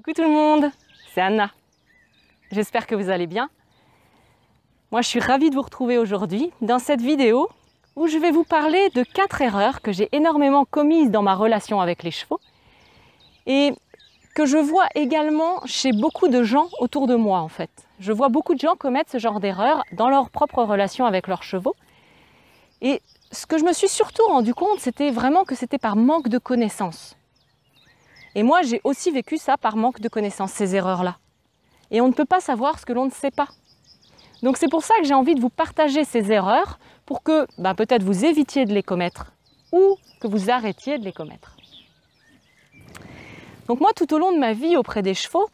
Coucou tout le monde, c'est Anna. J'espère que vous allez bien. Moi, je suis ravie de vous retrouver aujourd'hui dans cette vidéo où je vais vous parler de quatre erreurs que j'ai énormément commises dans ma relation avec les chevaux et que je vois également chez beaucoup de gens autour de moi en fait. Je vois beaucoup de gens commettre ce genre d'erreurs dans leur propre relation avec leurs chevaux. Et ce que je me suis surtout rendu compte, c'était vraiment que c'était par manque de connaissances. Et moi, j'ai aussi vécu ça par manque de connaissances, ces erreurs-là. Et on ne peut pas savoir ce que l'on ne sait pas. Donc c'est pour ça que j'ai envie de vous partager ces erreurs pour que bah, peut-être vous évitiez de les commettre ou que vous arrêtiez de les commettre. Donc moi, tout au long de ma vie auprès des chevaux,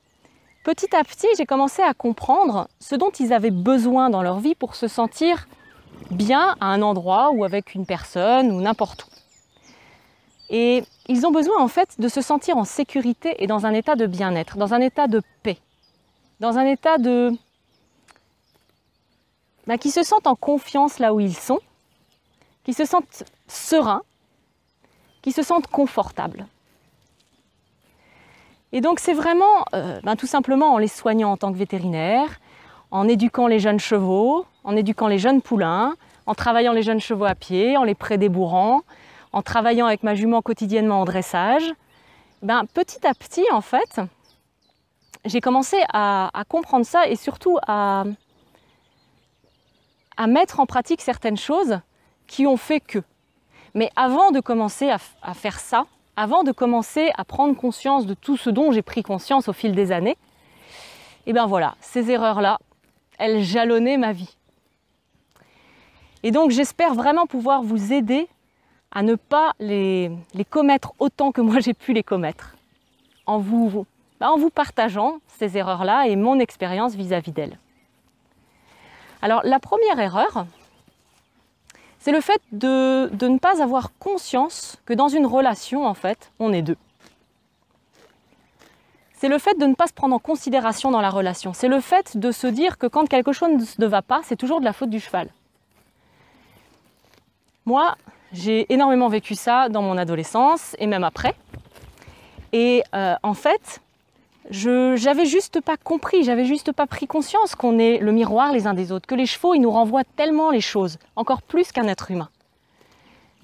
petit à petit, j'ai commencé à comprendre ce dont ils avaient besoin dans leur vie pour se sentir bien à un endroit ou avec une personne ou n'importe où. Et ils ont besoin en fait de se sentir en sécurité et dans un état de bien-être, dans un état de paix, dans un état de... Bah, qui se sentent en confiance là où ils sont, qui se sentent sereins, qui se sentent confortables. Et donc c'est vraiment euh, bah, tout simplement en les soignant en tant que vétérinaire, en éduquant les jeunes chevaux, en éduquant les jeunes poulains, en travaillant les jeunes chevaux à pied, en les prédébourrant, en travaillant avec ma jument quotidiennement en dressage, ben, petit à petit, en fait, j'ai commencé à, comprendre ça et surtout à, à mettre en pratique certaines choses qui ont fait que. Mais avant de commencer à, faire ça, avant de commencer à prendre conscience de tout ce dont j'ai pris conscience au fil des années, et eh ben voilà, ces erreurs-là, elles jalonnaient ma vie. Et donc j'espère vraiment pouvoir vous aider à ne pas les, commettre autant que moi j'ai pu les commettre, en vous, bah, en vous partageant ces erreurs-là et mon expérience vis-à-vis d'elles. Alors la première erreur, c'est le fait de, de, ne pas avoir conscience que dans une relation, en fait, on est deux. C'est le fait de ne pas se prendre en considération dans la relation. C'est le fait de se dire que quand quelque chose ne va pas, c'est toujours de la faute du cheval. Moi, j'ai énormément vécu ça dans mon adolescence et même après. Et euh, en fait, je j'avais juste pas compris, j'avais juste pas pris conscience qu'on est le miroir les uns des autres, que les chevaux, ils nous renvoient tellement les choses, encore plus qu'un être humain.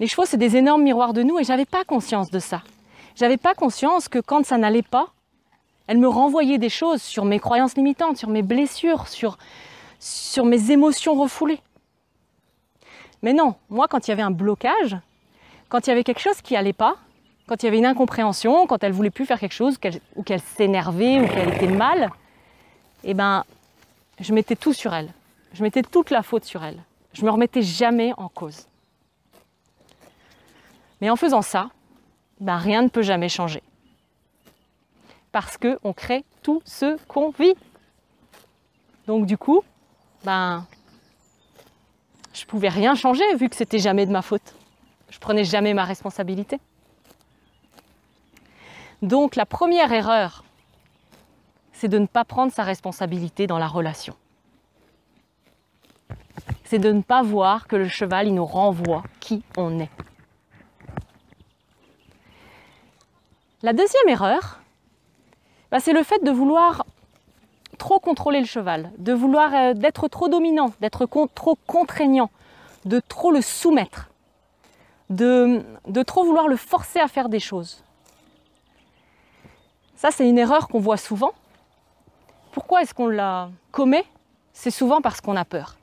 Les chevaux, c'est des énormes miroirs de nous et j'avais pas conscience de ça. J'avais pas conscience que quand ça n'allait pas, elle me renvoyait des choses sur mes croyances limitantes, sur mes blessures, sur, sur mes émotions refoulées. Mais non, moi, quand il y avait un blocage, quand il y avait quelque chose qui n'allait pas, quand il y avait une incompréhension, quand elle voulait plus faire quelque chose, ou qu'elle s'énervait, ou qu'elle était mal, eh ben, je mettais tout sur elle. Je mettais toute la faute sur elle. Je me remettais jamais en cause. Mais en faisant ça, ben, rien ne peut jamais changer. Parce que on crée tout ce qu'on vit. Donc du coup, ben, je pouvais rien changer vu que c'était jamais de ma faute. Je prenais jamais ma responsabilité. Donc la première erreur, c'est de ne pas prendre sa responsabilité dans la relation. C'est de ne pas voir que le cheval, il nous renvoie qui on est. La deuxième erreur, bah, c'est le fait de vouloir trop contrôler le cheval, de vouloir euh, d'être trop dominant, d'être trop contraignant, de trop le soumettre, de, de trop vouloir le forcer à faire des choses. Ça, c'est une erreur qu'on voit souvent. Pourquoi est-ce qu'on la commet C'est souvent parce qu'on a peur.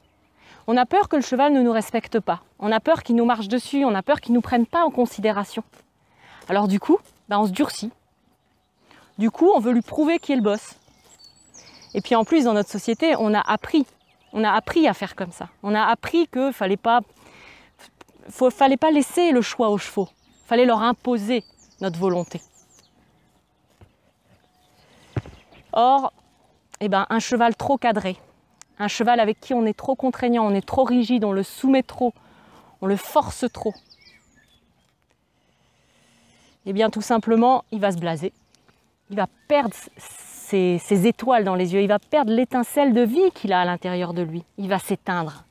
On a peur que le cheval ne nous respecte pas. On a peur qu'il nous marche dessus. On a peur qu'il ne nous prenne pas en considération. Alors du coup, ben, on se durcit. Du coup, on veut lui prouver qui est le boss. Et puis en plus, dans notre société, on a appris. On a appris à faire comme ça. On a appris qu'il fallait pas, fallait pas laisser le choix aux chevaux. Fallait leur imposer notre volonté. Or, eh ben, un cheval trop cadré, un cheval avec qui on est trop contraignant, on est trop rigide, on le soumet trop, on le force trop, eh bien tout simplement, il va se blaser. Il va perdre ses, étoiles dans les yeux, il va perdre l'étincelle de vie qu'il a à l'intérieur de lui, il va s'éteindre,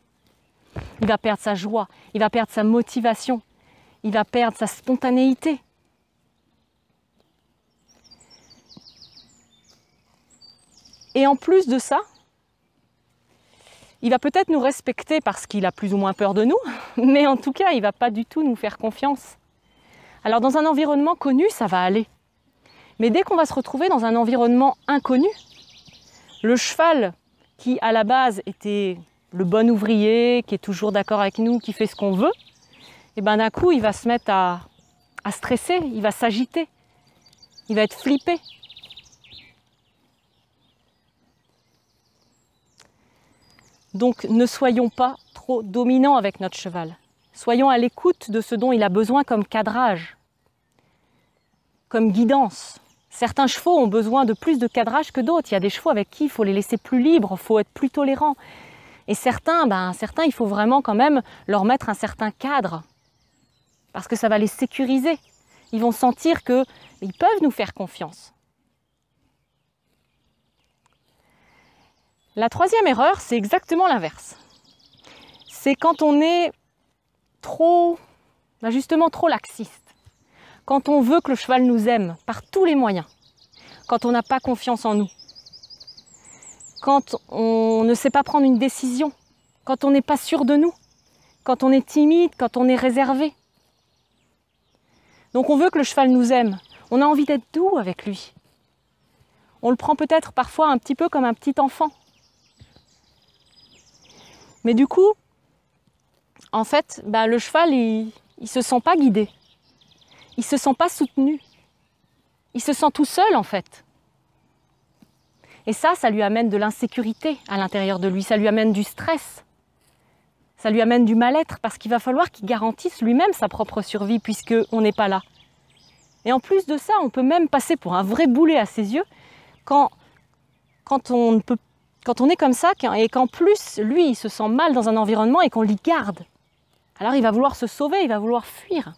il va perdre sa joie, il va perdre sa motivation, il va perdre sa spontanéité. Et en plus de ça, il va peut-être nous respecter parce qu'il a plus ou moins peur de nous, mais en tout cas, il va pas du tout nous faire confiance. Alors dans un environnement connu, ça va aller. Mais dès qu'on va se retrouver dans un environnement inconnu, le cheval qui à la base était le bon ouvrier, qui est toujours d'accord avec nous, qui fait ce qu'on veut, et eh ben d'un coup il va se mettre à stresser, il va s'agiter, il va être flippé. Donc ne soyons pas trop dominants avec notre cheval. Soyons à l'écoute de ce dont il a besoin comme cadrage, comme guidance. Certains chevaux ont besoin de plus de cadrage que d'autres. Il y a des chevaux avec qui il faut les laisser plus libres, il faut être plus tolérant. Et certains, ben, certains, il faut vraiment quand même leur mettre un certain cadre. Parce que ça va les sécuriser. Ils vont sentir qu'ils peuvent nous faire confiance. La troisième erreur, c'est exactement l'inverse. C'est quand on est trop, ben, justement trop laxiste quand on veut que le cheval nous aime par tous les moyens, quand on n'a pas confiance en nous, quand on ne sait pas prendre une décision, quand on n'est pas sûr de nous, quand on est timide, quand on est réservé. Donc on veut que le cheval nous aime, on a envie d'être doux avec lui. On le prend peut-être parfois un petit peu comme un petit enfant. Mais du coup, en fait, bah, le cheval, il ne se sent pas guidé. Il ne se sent pas soutenu, il se sent tout seul en fait. Et ça, ça lui amène de l'insécurité à l'intérieur de lui, ça lui amène du stress, ça lui amène du mal-être, parce qu'il va falloir qu'il garantisse lui-même sa propre survie, puisqu'on n'est pas là. Et en plus de ça, on peut même passer pour un vrai boulet à ses yeux quand, quand, on, peut, quand on est comme ça, et qu'en plus, lui, il se sent mal dans un environnement et qu'on l'y garde. Alors il va vouloir se sauver, il va vouloir fuir.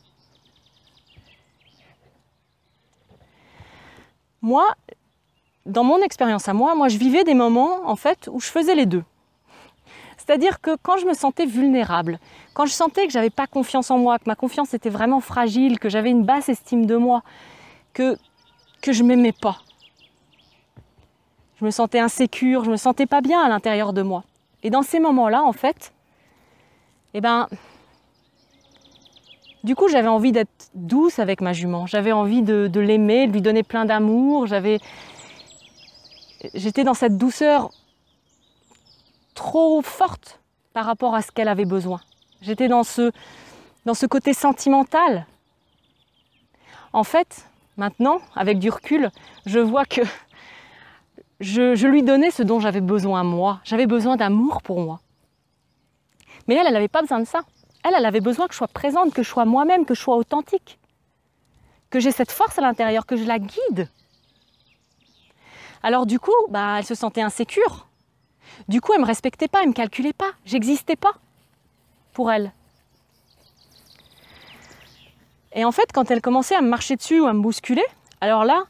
Moi, dans mon expérience à moi, moi je vivais des moments en fait où je faisais les deux. C'est-à-dire que quand je me sentais vulnérable, quand je sentais que j'avais pas confiance en moi, que ma confiance était vraiment fragile, que j'avais une basse estime de moi, que que je m'aimais pas. Je me sentais insécure, je me sentais pas bien à l'intérieur de moi. Et dans ces moments-là, en fait, eh ben, du coup, j'avais envie d'être douce avec ma jument. J'avais envie de, l'aimer, de lui donner plein d'amour. J'avais, j'étais dans cette douceur trop forte par rapport à ce qu'elle avait besoin. J'étais dans ce, dans ce côté sentimental. En fait, maintenant, avec du recul, je vois que je, je lui donnais ce dont j'avais besoin moi. J'avais besoin d'amour pour moi. Mais elle, elle n'avait pas besoin de ça. Elle, avait besoin que je sois présente, que je sois moi-même, que je sois authentique, que j'ai cette force à l'intérieur, que je la guide. Alors du coup, bah, elle se sentait insécure. Du coup, elle ne me respectait pas, elle ne me calculait pas, j'existais pas pour elle. Et en fait, quand elle commençait à me marcher dessus ou à me bousculer, alors là,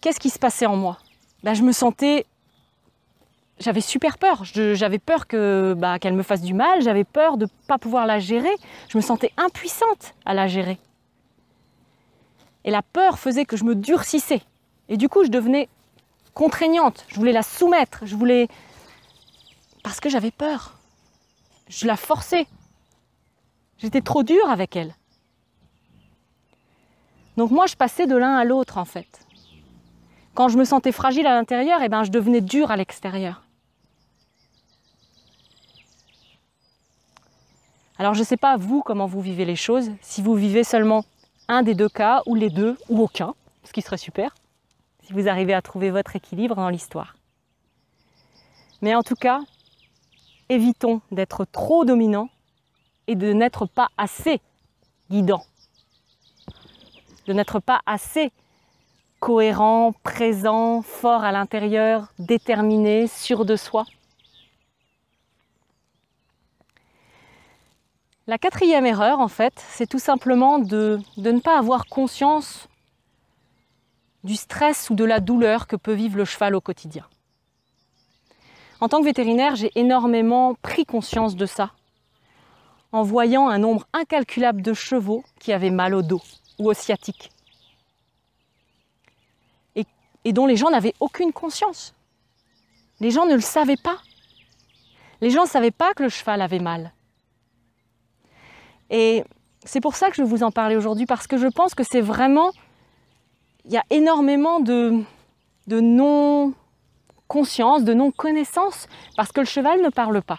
qu'est-ce qui se passait en moi bah, Je me sentais j'avais super peur. J'avais peur que bah, qu'elle me fasse du mal. J'avais peur de ne pas pouvoir la gérer. Je me sentais impuissante à la gérer. Et la peur faisait que je me durcissais. Et du coup, je devenais contraignante. Je voulais la soumettre. Je voulais parce que j'avais peur. Je la forçais. J'étais trop dure avec elle. Donc moi, je passais de l'un à l'autre en fait. Quand je me sentais fragile à l'intérieur, eh ben, je devenais dure à l'extérieur. Alors je ne sais pas vous comment vous vivez les choses, si vous vivez seulement un des deux cas, ou les deux, ou aucun, ce qui serait super, si vous arrivez à trouver votre équilibre dans l'histoire. Mais en tout cas, évitons d'être trop dominant et de n'être pas assez guidant, de n'être pas assez cohérent, présent, fort à l'intérieur, déterminé, sûr de soi. La quatrième erreur, en fait, c'est tout simplement de, ne pas avoir conscience du stress ou de la douleur que peut vivre le cheval au quotidien. En tant que vétérinaire, j'ai énormément pris conscience de ça en voyant un nombre incalculable de chevaux qui avaient mal au dos ou au sciatique et dont les gens n'avaient aucune conscience. Les gens ne le savaient pas. Les gens ne savaient pas que le cheval avait mal. Et c'est pour ça que je vous en parler aujourd'hui, parce que je pense que c'est vraiment... Il y a énormément de, non-conscience, de non-connaissance, parce que le cheval ne parle pas.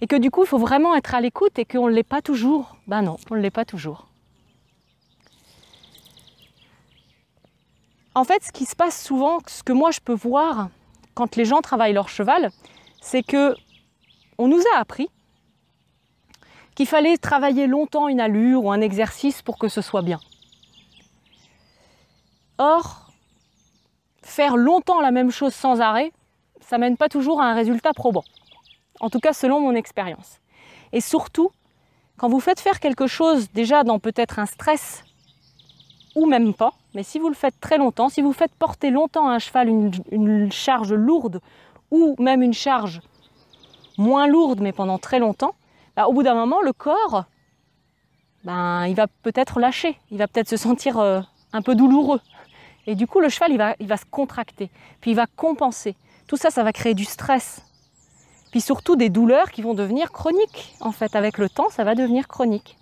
Et que du coup, il faut vraiment être à l'écoute et qu'on ne l'est pas toujours. Ben non, on ne l'est pas toujours. En fait, ce qui se passe souvent, ce que moi je peux voir quand les gens travaillent leur cheval, c'est que on nous a appris qu'il fallait travailler longtemps une allure ou un exercice pour que ce soit bien. Or, faire longtemps la même chose sans arrêt, ça mène pas toujours à un résultat probant. En tout cas, selon mon expérience. Et surtout, quand vous faites faire quelque chose déjà dans peut-être un stress ou même pas, mais si vous le faites très longtemps, si vous faites porter longtemps à un cheval une charge lourde ou même une charge moins lourde mais pendant très longtemps, bah, au bout d'un moment, le corps, ben, il va peut-être lâcher, il va peut-être se sentir euh, un peu douloureux. Et du coup, le cheval, il va, il va se contracter, puis il va compenser. Tout ça, ça va créer du stress. Puis surtout des douleurs qui vont devenir chroniques. En fait, avec le temps, ça va devenir chronique.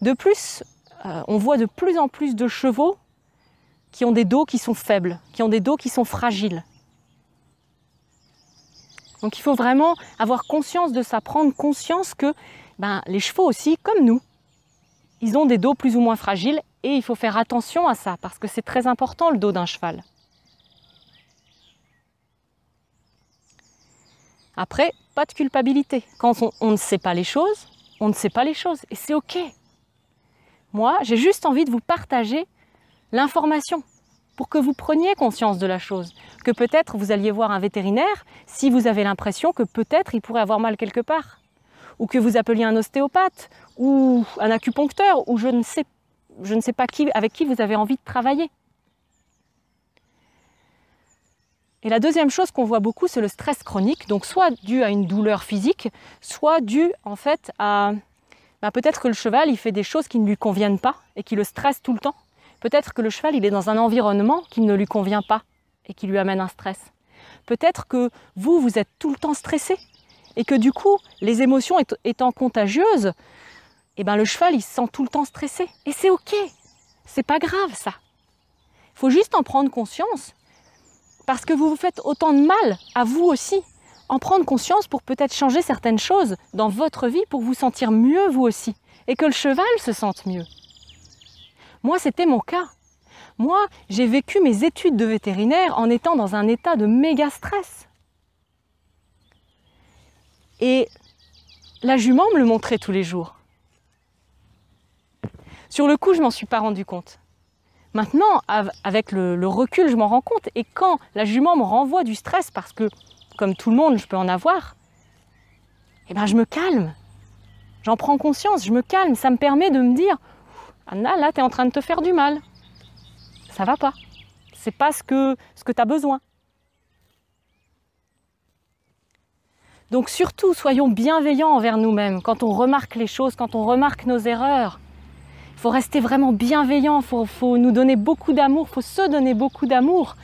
De plus, euh, on voit de plus en plus de chevaux qui ont des dos qui sont faibles, qui ont des dos qui sont fragiles. Donc il faut vraiment avoir conscience de ça, prendre conscience que ben, les chevaux aussi, comme nous, ils ont des dos plus ou moins fragiles et il faut faire attention à ça parce que c'est très important le dos d'un cheval. Après, pas de culpabilité. Quand on, on, ne sait pas les choses, on ne sait pas les choses et c'est ok. Moi, j'ai juste envie de vous partager l'information pour que vous preniez conscience de la chose, que peut-être vous alliez voir un vétérinaire si vous avez l'impression que peut-être il pourrait avoir mal quelque part, ou que vous appeliez un ostéopathe, ou un acupuncteur, ou je ne sais, je ne sais pas qui, avec qui vous avez envie de travailler. Et la deuxième chose qu'on voit beaucoup, c'est le stress chronique, donc soit dû à une douleur physique, soit dû en fait à bah, peut-être que le cheval il fait des choses qui ne lui conviennent pas et qui le stressent tout le temps. Peut-être que le cheval, il est dans un environnement qui ne lui convient pas et qui lui amène un stress. Peut-être que vous, vous êtes tout le temps stressé et que du coup, les émotions étant contagieuses, eh ben, le cheval, il se sent tout le temps stressé. Et c'est OK, c'est pas grave ça. Il faut juste en prendre conscience parce que vous vous faites autant de mal à vous aussi. En prendre conscience pour peut-être changer certaines choses dans votre vie pour vous sentir mieux vous aussi et que le cheval se sente mieux. Moi, c'était mon cas. Moi, j'ai vécu mes études de vétérinaire en étant dans un état de méga stress. Et la jument me le montrait tous les jours. Sur le coup, je m'en suis pas rendu compte. Maintenant, avec le, recul, je m'en rends compte. Et quand la jument me renvoie du stress, parce que, comme tout le monde, je peux en avoir, eh ben, je me calme. J'en prends conscience, je me calme. Ça me permet de me dire, Anna, là, tu es en train de te faire du mal. Ça va pas. C'est pas ce que, ce que tu as besoin. Donc surtout, soyons bienveillants envers nous-mêmes quand on remarque les choses, quand on remarque nos erreurs. Il faut rester vraiment bienveillant, il faut, faut, nous donner beaucoup d'amour, il faut se donner beaucoup d'amour.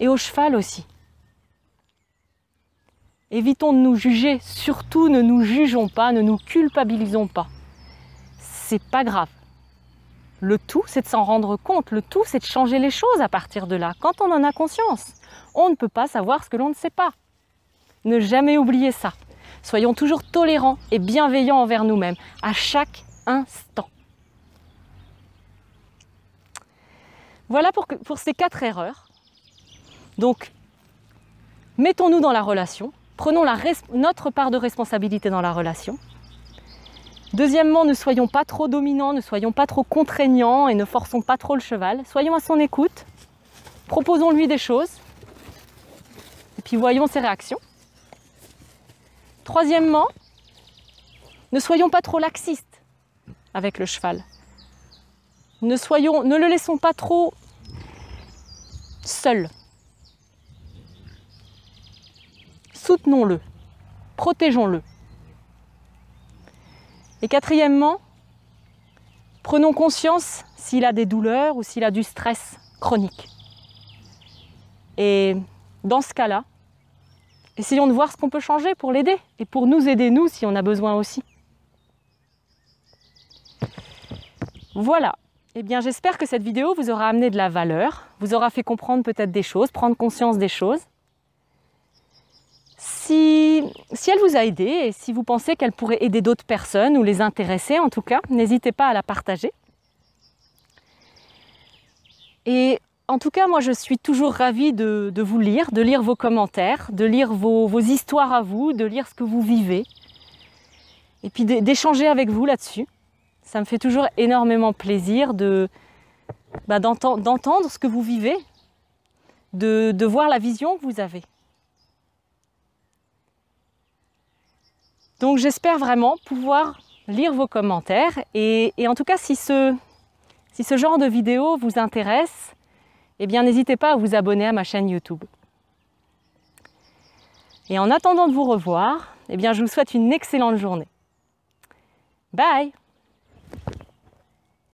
Et au cheval aussi. Évitons de nous juger, surtout ne nous jugeons pas, ne nous culpabilisons pas. C'est pas grave. Le tout, c'est de s'en rendre compte. Le tout, c'est de changer les choses à partir de là, quand on en a conscience. On ne peut pas savoir ce que l'on ne sait pas. Ne jamais oublier ça. Soyons toujours tolérants et bienveillants envers nous-mêmes, à chaque instant. Voilà pour, ces quatre erreurs. Donc, mettons-nous dans la relation, prenons notre part de responsabilité dans la relation, Deuxièmement, ne soyons pas trop dominants, ne soyons pas trop contraignants et ne forçons pas trop le cheval. Soyons à son écoute, proposons-lui des choses et puis voyons ses réactions. Troisièmement, ne soyons pas trop laxistes avec le cheval. Ne, soyons, ne le laissons pas trop seul. Soutenons-le, protégeons-le. Et quatrièmement, prenons conscience s'il a des douleurs ou s'il a du stress chronique. Et dans ce cas-là, essayons de voir ce qu'on peut changer pour l'aider et pour nous aider, nous, si on a besoin aussi. Voilà. Eh bien, j'espère que cette vidéo vous aura amené de la valeur, vous aura fait comprendre peut-être des choses, prendre conscience des choses. Si, elle vous a aidé et si vous pensez qu'elle pourrait aider d'autres personnes ou les intéresser en tout cas, n'hésitez pas à la partager. Et en tout cas, moi je suis toujours ravie de, vous lire, de lire vos commentaires, de lire vos, histoires à vous, de lire ce que vous vivez et puis d'échanger avec vous là-dessus. Ça me fait toujours énormément plaisir de, bah, d'entendre, ce que vous vivez, de voir la vision que vous avez. Donc j'espère vraiment pouvoir lire vos commentaires et, en tout cas si ce, si ce genre de vidéo vous intéresse, eh bien n'hésitez pas à vous abonner à ma chaîne YouTube. Et en attendant de vous revoir, eh bien je vous souhaite une excellente journée. Bye